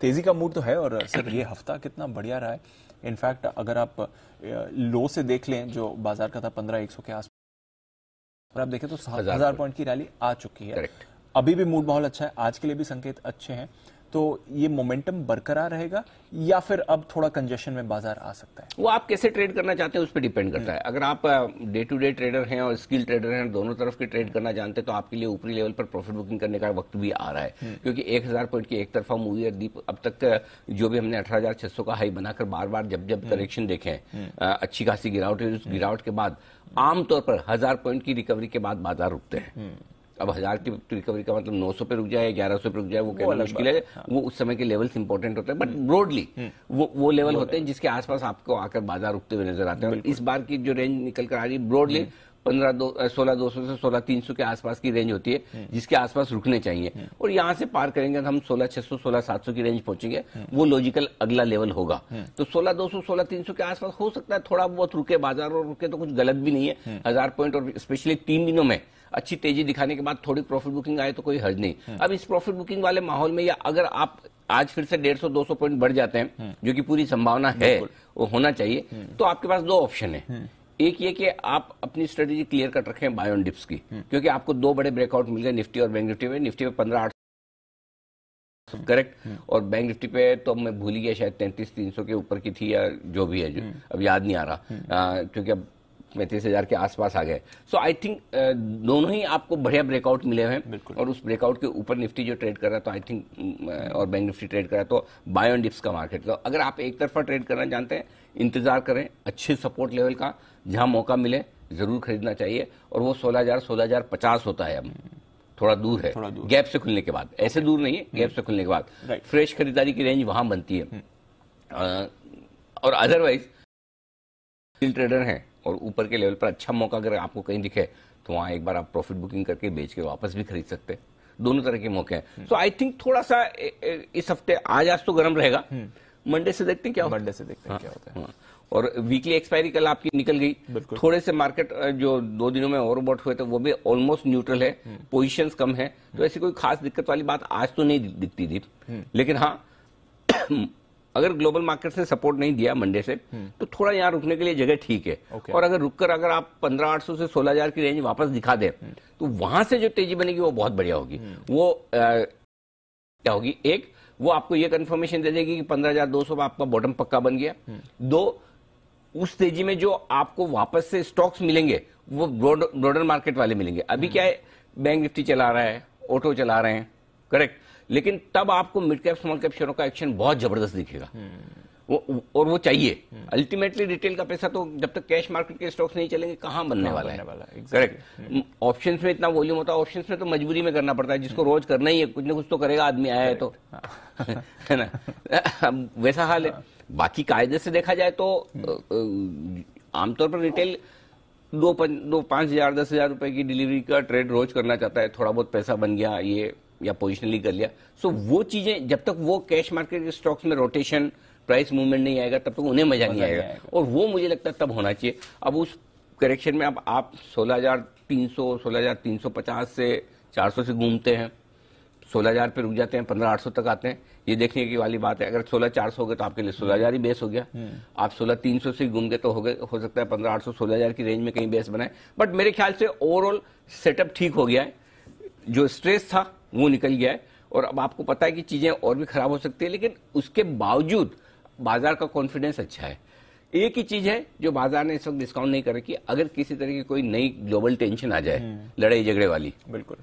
तेजी का मूड तो है और सर ये हफ्ता कितना बढ़िया रहा है इनफैक्ट अगर आप लो से देख लें जो बाजार का था पंद्रह एक सौ के आसपास और आप देखें तो हजार पॉइंट की रैली आ चुकी है अभी भी मूड माहौल अच्छा है आज के लिए भी संकेत अच्छे हैं तो ये मोमेंटम बरकरार रहेगा या फिर अब थोड़ा कंजेशन में बाजार आ सकता है वो आप कैसे ट्रेड करना चाहते हैं उस पर डिपेंड करता है अगर आप डे टू डे ट्रेडर हैं और स्किल ट्रेडर हैं दोनों तरफ के ट्रेड करना जानते हैं तो आपके लिए ऊपरी लेवल पर प्रॉफिट बुकिंग करने का वक्त भी आ रहा है हम्म। क्योंकि एक हजार पॉइंट की एक तरफा मूवी है दीप अब तक uh, जो भी हमने अठारह का हाई बनाकर बार बार जब जब करेक्शन हम्म। देखे हम्म। uh, अच्छी खासी गिरावट है उस गिरावट के बाद आमतौर पर हजार पॉइंट की रिकवरी के बाद बाजार रुकते हैं अब हजार की रिकवरी तो का मतलब 900 पे रुक जाए 1100 पे रुक जाए वो कहना मुश्किल है हाँ। वो उस समय के लेवल्स इंपॉर्टेंट होते हैं बट ब्रॉडली हम्म। हम्म। वो वो लेवल होते हैं जिसके आसपास आपको आकर बाजार उठते हुए नजर आते हैं इस बार की जो रेंज निकल कर आ रही है ब्रॉडली पंद्रह दो सोलह दो सौ से सोलह तीन सौ के आसपास की रेंज होती है हम्म। जिसके आसपास रुकने चाहिए हम्म। और यहाँ से पार करेंगे तो हम सोलह छह सौ सोलह सात सौ की रेंज पहुंचेंगे हम्म। वो लॉजिकल अगला लेवल होगा तो सोलह दो सौ सोलह तीन सौ के आसपास हो सकता है थोड़ा बहुत रुके बाजार और रुके तो कुछ गलत भी नहीं है हजार पॉइंट और स्पेशली तीन दिनों में अच्छी तेजी दिखाने के बाद थोड़ी प्रॉफिट बुकिंग आए तो कोई हर्ज नहीं अब इस प्रॉफिट बुकिंग वाले माहौल में या अगर आप आज फिर से डेढ़ सौ दो सौ पॉइंट बढ़ जाते हैं जो कि पूरी संभावना है वो होना चाहिए तो आपके पास दो ऑप्शन है एक ये कि आप अपनी स्ट्रेटेजी क्लियर कट रखें बाय ऑन डिप्स की क्योंकि आपको दो बड़े ब्रेकआउट मिल गए निफ्टी और बैंक निफ्टी में निफ्टी में पंद्रह आठ करेक्ट और बैंक निफ्टी पे तो मैं भूल गया शायद तैंतीस तीन सौ के ऊपर की थी या जो भी है जो हम्म। अब याद नहीं आ रहा हम्म। आ, क्योंकि अब पैंतीस हजार के आसपास आ गए सो आई थिंक दोनों ही आपको बढ़िया ब्रेकआउट मिले हैं और उस ब्रेकआउट के ऊपर निफ्टी जो ट्रेड कर रहा है तो आई थिंक mm, uh, और बैंक निफ्टी ट्रेड कर रहा है तो बायो डिप्स का मार्केट तो अगर आप एक तरफा ट्रेड करना जानते हैं इंतजार करें अच्छे सपोर्ट लेवल का जहां मौका मिले जरूर खरीदना चाहिए और वो सोलह हजार सोलह हजार पचास होता है अब थोड़ा दूर है थोड़ा दूर। गैप से खुलने के बाद ऐसे दूर नहीं है गैप से खुलने के बाद फ्रेश खरीदारी की रेंज वहां बनती है हम्म। uh, और अदरवाइज ट्रेडर हैं और ऊपर के लेवल पर अच्छा मौका अगर आपको कहीं दिखे तो वहां एक बार आप प्रॉफिट बुकिंग करके बेच के वापस भी खरीद सकते हैं दोनों तरह के मौके हैं सो आई थिंक थोड़ा सा इस हफ्ते आज आज तो गर्म रहेगा मंडे से देखते हैं क्या मंडे से देखते हैं क्या होता है हाँ, हाँ। और वीकली एक्सपायरी कल आपकी निकल गई थोड़े से मार्केट जो दो दिनों में ओवरबॉट हुए थे तो वो भी ऑलमोस्ट न्यूट्रल है पोजिशन हम्म। कम है तो हम्म। ऐसी कोई खास दिक्कत वाली बात आज तो नहीं दिखती थी हम्म। लेकिन हाँ अगर ग्लोबल मार्केट से सपोर्ट नहीं दिया मंडे से हम्म। तो थोड़ा यहाँ रुकने के लिए जगह ठीक है okay. और अगर रुककर अगर आप पंद्रह आठ सौ से सोलह हजार की रेंज वापस दिखा दें हम्म। तो वहां से जो तेजी बनेगी वो बहुत बढ़िया होगी हम्म। वो क्या होगी एक वो आपको ये कंफर्मेशन दे देगी कि पंद्रह हजार दो सौ आपका बॉटम पक्का बन गया दो उस तेजी में जो आपको वापस से स्टॉक्स मिलेंगे वो ब्रॉडर मार्केट वाले मिलेंगे अभी क्या है बैंक निफ्टी चला रहा है ऑटो चला रहे हैं करेक्ट लेकिन तब आपको मिड कैप स्मॉल कैप शेयरों का एक्शन बहुत जबरदस्त दिखेगा वो और वो चाहिए अल्टीमेटली रिटेल का पैसा तो जब तक कैश मार्केट के स्टॉक्स नहीं चलेंगे कहां बनने वाला है करेक्ट ऑप्शन hmm. में इतना वॉल्यूम होता है ऑप्शन में तो मजबूरी में करना पड़ता है जिसको hmm. रोज करना ही है कुछ ना कुछ तो करेगा आदमी आया है तो हाँ। है ना वैसा हाल है हाँ। बाकी कायदे से देखा जाए तो hmm. आमतौर पर रिटेल दो पांच हजार दस हजार रुपए की डिलीवरी का ट्रेड रोज करना चाहता है थोड़ा बहुत पैसा बन गया ये या पोजिशनली कर लिया सो so, वो चीजें जब तक वो कैश मार्केट के स्टॉक्स में रोटेशन प्राइस मूवमेंट नहीं आएगा तब तक उन्हें मजा नहीं आएगा और वो मुझे लगता है तब होना चाहिए अब उस करेक्शन में अब आप सौ पचास से सौ से घूमते हैं सोलह हजार पे रुक जाते हैं पंद्रह आठ सौ तक आते हैं ये देखने की वाली बात है अगर सोलह चार सौ हो गए तो आपके लिए सोलह हजार ही बेस हो गया हम्म। आप सोलह तीन सौ से घूम गए तो हो गए हो सकता है सोलह हजार की रेंज में कहीं बेस बनाए बट मेरे ख्याल से ओवरऑल सेटअप ठीक हो गया है जो स्ट्रेस था वो निकल गया है और अब आपको पता है कि चीजें और भी खराब हो सकती है लेकिन उसके बावजूद बाजार का कॉन्फिडेंस अच्छा है एक ही चीज है जो बाजार ने इस वक्त डिस्काउंट नहीं कर रखी अगर किसी तरह की कोई नई ग्लोबल टेंशन आ जाए हम्म। लड़ाई झगड़े वाली बिल्कुल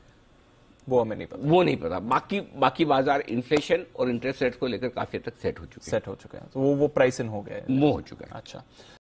वो हमें नहीं पता वो नहीं पता बाकी बाकी बाजार इन्फ्लेशन और इंटरेस्ट रेट को लेकर काफी तक सेट हो चुके सेट हो चुके हैं तो वो वो प्राइस इन हो गया वो हो चुका है अच्छा